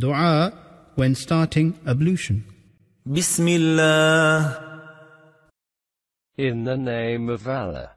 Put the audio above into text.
Dua when starting ablution. Bismillah. In the name of Allah,